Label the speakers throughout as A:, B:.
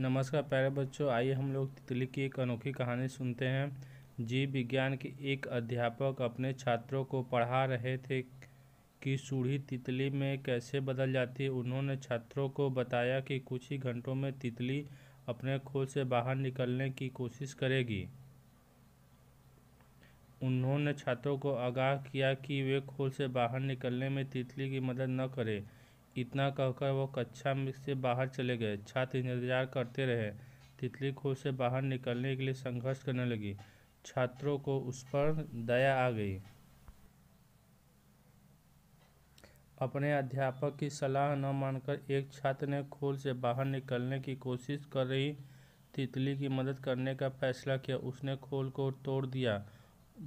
A: नमस्कार प्यारे बच्चों आइए हम लोग तितली की एक अनोखी कहानी सुनते हैं जीव विज्ञान के एक अध्यापक अपने छात्रों को पढ़ा रहे थे कि सूढ़ी तितली में कैसे बदल जाती है उन्होंने छात्रों को बताया कि कुछ ही घंटों में तितली अपने खोल से बाहर निकलने की कोशिश करेगी उन्होंने छात्रों को आगाह किया कि वे खोल से बाहर निकलने में तितली की मदद न करें इतना कहकर वह कक्षा से बाहर चले गए छात्र इंतजार करते रहे तितली खुद से बाहर निकलने के लिए संघर्ष करने लगी छात्रों को उस पर दया आ गई अपने अध्यापक की सलाह न मानकर एक छात्र ने खोल से बाहर निकलने की कोशिश कर रही तितली की मदद करने का फैसला किया उसने खोल को तोड़ दिया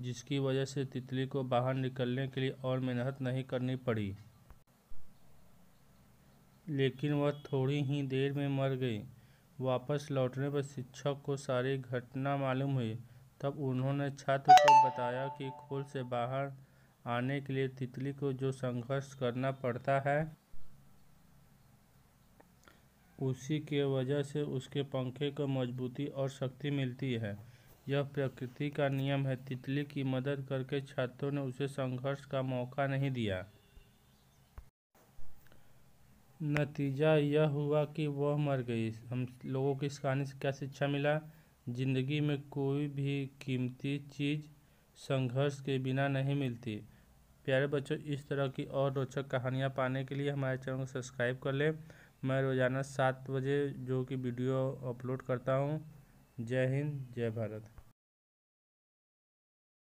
A: जिसकी वजह से तितली को बाहर निकलने के लिए और मेहनत नहीं करनी पड़ी लेकिन वह थोड़ी ही देर में मर गए वापस लौटने पर शिक्षक को सारी घटना मालूम हुई तब उन्होंने छात्र को बताया कि खोल से बाहर आने के लिए तितली को जो संघर्ष करना पड़ता है उसी के वजह से उसके पंखे को मजबूती और शक्ति मिलती है यह प्रकृति का नियम है तितली की मदद करके छात्रों ने उसे संघर्ष का मौका नहीं दिया नतीजा यह हुआ कि वह मर गई हम लोगों को इस कहानी से क्या शिक्षा मिला ज़िंदगी में कोई भी कीमती चीज़ संघर्ष के बिना नहीं मिलती प्यारे बच्चों इस तरह की और रोचक कहानियाँ पाने के लिए हमारे चैनल को सब्सक्राइब कर लें मैं रोज़ाना सात बजे जो कि वीडियो अपलोड करता हूँ जय हिंद जय भारत